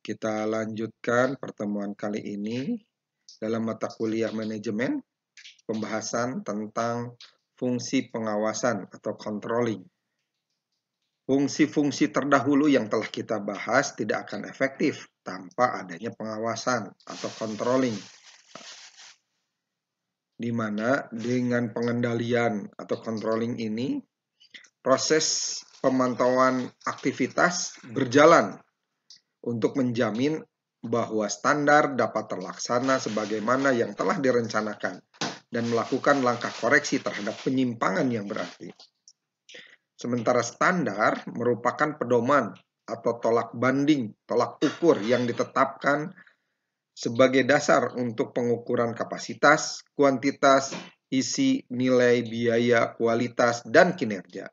Kita lanjutkan pertemuan kali ini dalam mata kuliah manajemen, pembahasan tentang fungsi pengawasan atau controlling. Fungsi-fungsi terdahulu yang telah kita bahas tidak akan efektif tanpa adanya pengawasan atau controlling di mana dengan pengendalian atau controlling ini proses pemantauan aktivitas berjalan untuk menjamin bahwa standar dapat terlaksana sebagaimana yang telah direncanakan dan melakukan langkah koreksi terhadap penyimpangan yang berarti. Sementara standar merupakan pedoman atau tolak banding, tolak ukur yang ditetapkan sebagai dasar untuk pengukuran kapasitas, kuantitas, isi, nilai, biaya, kualitas, dan kinerja.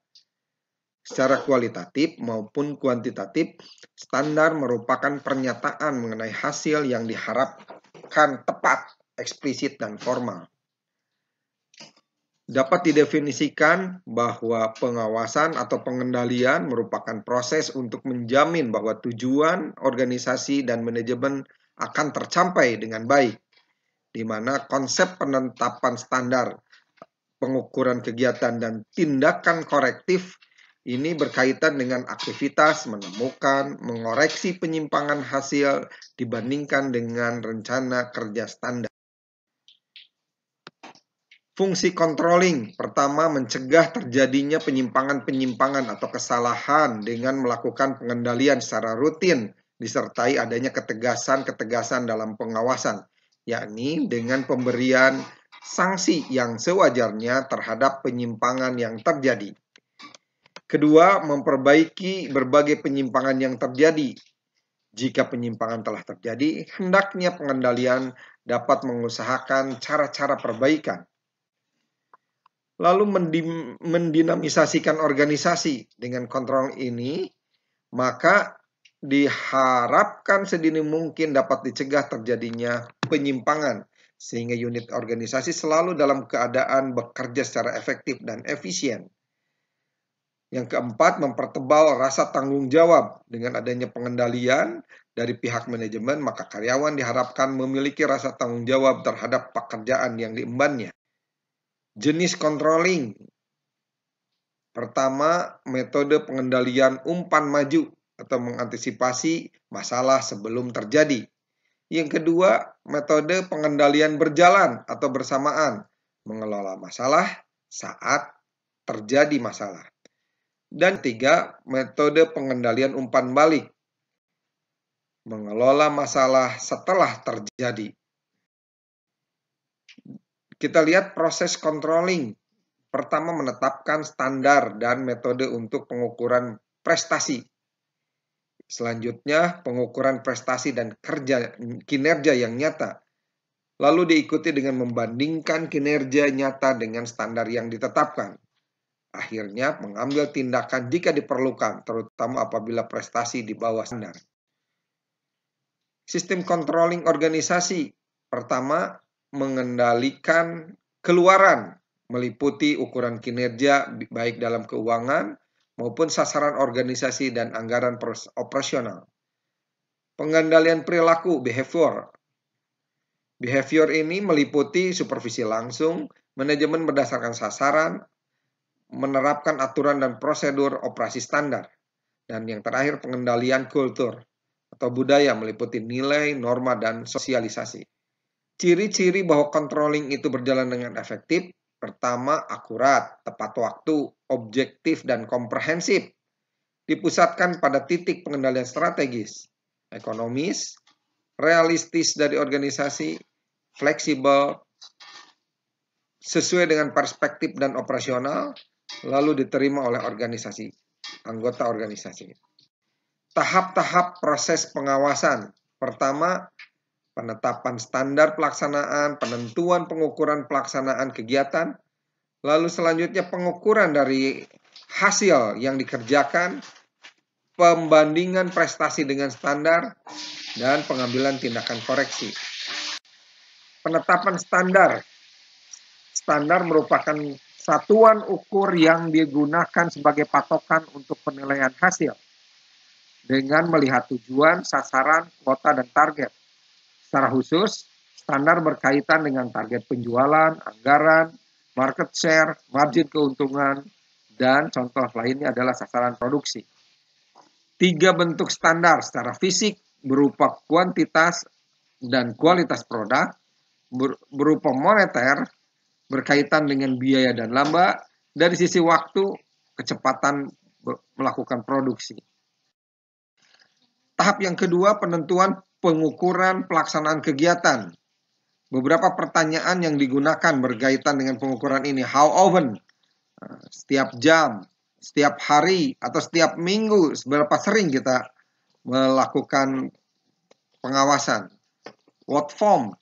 Secara kualitatif maupun kuantitatif, standar merupakan pernyataan mengenai hasil yang diharapkan tepat, eksplisit, dan formal. Dapat didefinisikan bahwa pengawasan atau pengendalian merupakan proses untuk menjamin bahwa tujuan organisasi dan manajemen akan tercapai dengan baik, di mana konsep penetapan standar pengukuran kegiatan dan tindakan korektif ini berkaitan dengan aktivitas menemukan, mengoreksi penyimpangan hasil dibandingkan dengan rencana kerja standar. Fungsi controlling pertama mencegah terjadinya penyimpangan-penyimpangan atau kesalahan dengan melakukan pengendalian secara rutin disertai adanya ketegasan-ketegasan dalam pengawasan, yakni dengan pemberian sanksi yang sewajarnya terhadap penyimpangan yang terjadi. Kedua, memperbaiki berbagai penyimpangan yang terjadi. Jika penyimpangan telah terjadi, hendaknya pengendalian dapat mengusahakan cara-cara perbaikan. Lalu mendinamisasikan organisasi dengan kontrol ini, maka diharapkan sedini mungkin dapat dicegah terjadinya penyimpangan sehingga unit organisasi selalu dalam keadaan bekerja secara efektif dan efisien. Yang keempat, mempertebal rasa tanggung jawab dengan adanya pengendalian dari pihak manajemen, maka karyawan diharapkan memiliki rasa tanggung jawab terhadap pekerjaan yang diembannya. Jenis controlling. Pertama, metode pengendalian umpan maju atau mengantisipasi masalah sebelum terjadi. Yang kedua, metode pengendalian berjalan atau bersamaan, mengelola masalah saat terjadi masalah. Dan tiga, metode pengendalian umpan balik. Mengelola masalah setelah terjadi. Kita lihat proses controlling. Pertama, menetapkan standar dan metode untuk pengukuran prestasi. Selanjutnya, pengukuran prestasi dan kerja kinerja yang nyata. Lalu diikuti dengan membandingkan kinerja nyata dengan standar yang ditetapkan akhirnya mengambil tindakan jika diperlukan, terutama apabila prestasi di bawah standar. Sistem controlling organisasi pertama mengendalikan keluaran meliputi ukuran kinerja baik dalam keuangan maupun sasaran organisasi dan anggaran operasional. Pengendalian perilaku behavior. Behavior ini meliputi supervisi langsung, manajemen berdasarkan sasaran, menerapkan aturan dan prosedur operasi standar. Dan yang terakhir, pengendalian kultur atau budaya meliputi nilai, norma, dan sosialisasi. Ciri-ciri bahwa controlling itu berjalan dengan efektif, pertama, akurat, tepat waktu, objektif, dan komprehensif. Dipusatkan pada titik pengendalian strategis, ekonomis, realistis dari organisasi, fleksibel, sesuai dengan perspektif dan operasional, lalu diterima oleh organisasi, anggota organisasi. Tahap-tahap proses pengawasan. Pertama, penetapan standar pelaksanaan, penentuan pengukuran pelaksanaan kegiatan, lalu selanjutnya pengukuran dari hasil yang dikerjakan, pembandingan prestasi dengan standar, dan pengambilan tindakan koreksi. Penetapan standar. Standar merupakan satuan ukur yang digunakan sebagai patokan untuk penilaian hasil dengan melihat tujuan, sasaran, kuota, dan target. Secara khusus, standar berkaitan dengan target penjualan, anggaran, market share, margin keuntungan, dan contoh lainnya adalah sasaran produksi. Tiga bentuk standar secara fisik berupa kuantitas dan kualitas produk, berupa moneter berkaitan dengan biaya dan laba, dari sisi waktu, kecepatan melakukan produksi. Tahap yang kedua, penentuan pengukuran pelaksanaan kegiatan. Beberapa pertanyaan yang digunakan berkaitan dengan pengukuran ini. How often? Setiap jam, setiap hari, atau setiap minggu, seberapa sering kita melakukan pengawasan. What form?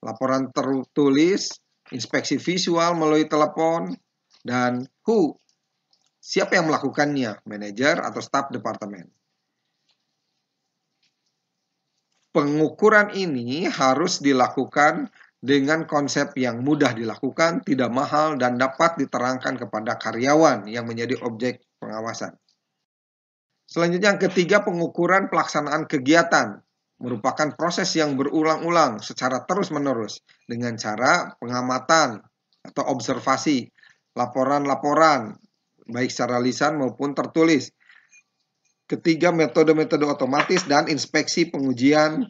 Laporan tertulis, inspeksi visual melalui telepon, dan who, siapa yang melakukannya, manajer atau staf departemen. Pengukuran ini harus dilakukan dengan konsep yang mudah dilakukan, tidak mahal, dan dapat diterangkan kepada karyawan yang menjadi objek pengawasan. Selanjutnya yang ketiga, pengukuran pelaksanaan kegiatan merupakan proses yang berulang-ulang secara terus-menerus dengan cara pengamatan atau observasi, laporan-laporan, baik secara lisan maupun tertulis. Ketiga, metode-metode otomatis dan inspeksi pengujian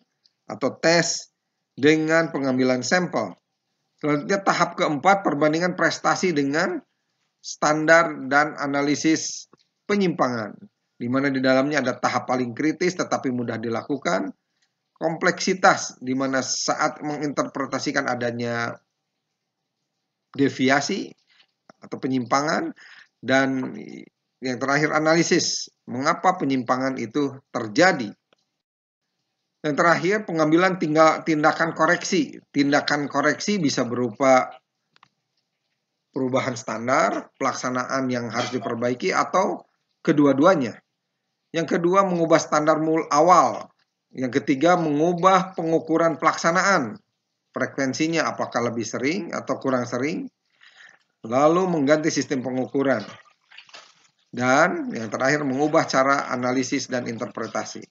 atau tes dengan pengambilan sampel. Selanjutnya, tahap keempat, perbandingan prestasi dengan standar dan analisis penyimpangan, di mana di dalamnya ada tahap paling kritis tetapi mudah dilakukan, kompleksitas di mana saat menginterpretasikan adanya deviasi atau penyimpangan dan yang terakhir analisis mengapa penyimpangan itu terjadi. Yang terakhir pengambilan tinggal tindakan koreksi. Tindakan koreksi bisa berupa perubahan standar, pelaksanaan yang harus diperbaiki atau kedua-duanya. Yang kedua mengubah standar mul awal yang ketiga, mengubah pengukuran pelaksanaan. Frekuensinya apakah lebih sering atau kurang sering. Lalu mengganti sistem pengukuran. Dan yang terakhir, mengubah cara analisis dan interpretasi.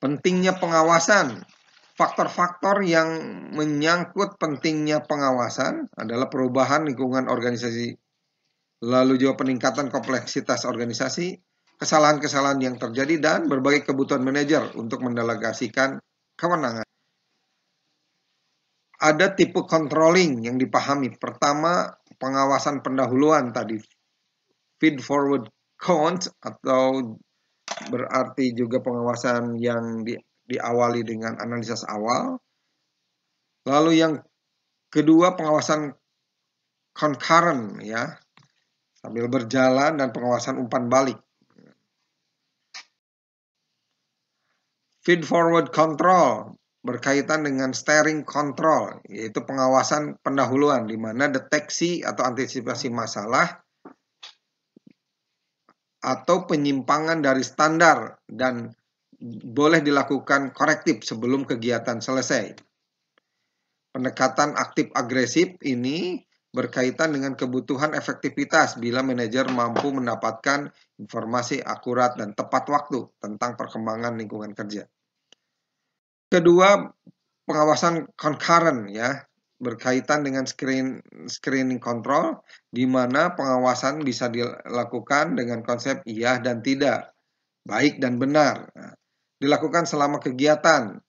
Pentingnya pengawasan. Faktor-faktor yang menyangkut pentingnya pengawasan adalah perubahan lingkungan organisasi, lalu juga peningkatan kompleksitas organisasi, kesalahan-kesalahan yang terjadi dan berbagai kebutuhan manajer untuk mendelegasikan kewenangan. Ada tipe controlling yang dipahami. Pertama, pengawasan pendahuluan tadi. Feed forward count atau berarti juga pengawasan yang di, diawali dengan analisis awal. Lalu yang kedua pengawasan concurrent ya sambil berjalan dan pengawasan umpan balik. Feed forward control berkaitan dengan steering control, yaitu pengawasan pendahuluan, di mana deteksi atau antisipasi masalah atau penyimpangan dari standar dan boleh dilakukan korektif sebelum kegiatan selesai. Pendekatan aktif agresif ini berkaitan dengan kebutuhan efektivitas bila manajer mampu mendapatkan informasi akurat dan tepat waktu tentang perkembangan lingkungan kerja. Kedua, pengawasan concurrent ya, berkaitan dengan screen screening control di mana pengawasan bisa dilakukan dengan konsep iya dan tidak, baik dan benar. Nah, dilakukan selama kegiatan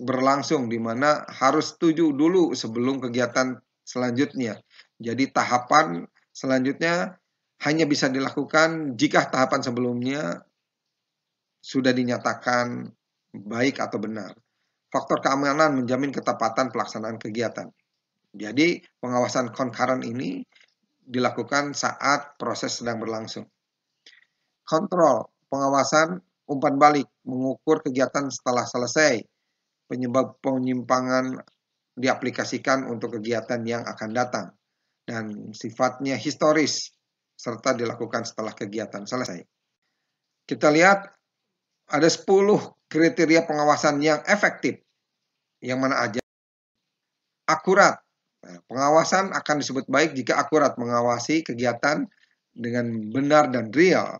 berlangsung di mana harus setuju dulu sebelum kegiatan selanjutnya. Jadi tahapan selanjutnya hanya bisa dilakukan jika tahapan sebelumnya sudah dinyatakan baik atau benar. Faktor keamanan menjamin ketepatan pelaksanaan kegiatan. Jadi pengawasan konkaran ini dilakukan saat proses sedang berlangsung. Kontrol, pengawasan, umpan balik, mengukur kegiatan setelah selesai, penyebab penyimpangan diaplikasikan untuk kegiatan yang akan datang dan sifatnya historis serta dilakukan setelah kegiatan selesai. Kita lihat ada 10 kriteria pengawasan yang efektif yang mana aja akurat. Nah, pengawasan akan disebut baik jika akurat mengawasi kegiatan dengan benar dan real.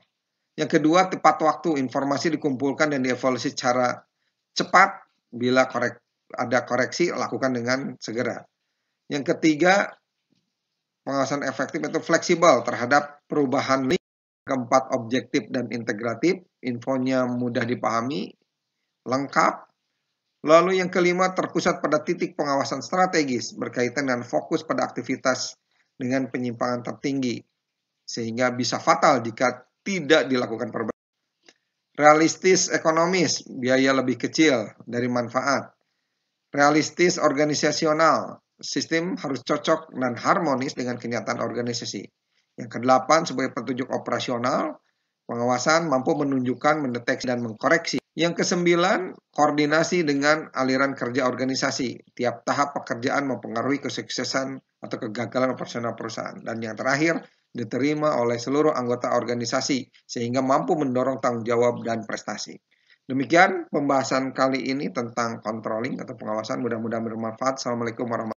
Yang kedua, tepat waktu informasi dikumpulkan dan dievaluasi secara cepat bila korek ada koreksi lakukan dengan segera. Yang ketiga, pengawasan efektif itu fleksibel terhadap perubahan link. Keempat, objektif dan integratif, infonya mudah dipahami, lengkap. Lalu yang kelima, terpusat pada titik pengawasan strategis berkaitan dengan fokus pada aktivitas dengan penyimpangan tertinggi, sehingga bisa fatal jika tidak dilakukan perbaikan. Realistis ekonomis, biaya lebih kecil dari manfaat realistis organisasional. Sistem harus cocok dan harmonis dengan kenyataan organisasi. Yang kedelapan, sebagai petunjuk operasional, pengawasan mampu menunjukkan, mendeteksi, dan mengkoreksi. Yang kesembilan, koordinasi dengan aliran kerja organisasi. Tiap tahap pekerjaan mempengaruhi kesuksesan atau kegagalan operasional perusahaan. Dan yang terakhir, diterima oleh seluruh anggota organisasi sehingga mampu mendorong tanggung jawab dan prestasi. Demikian pembahasan kali ini tentang controlling atau pengawasan. Mudah-mudahan bermanfaat. Assalamualaikum warahmatullahi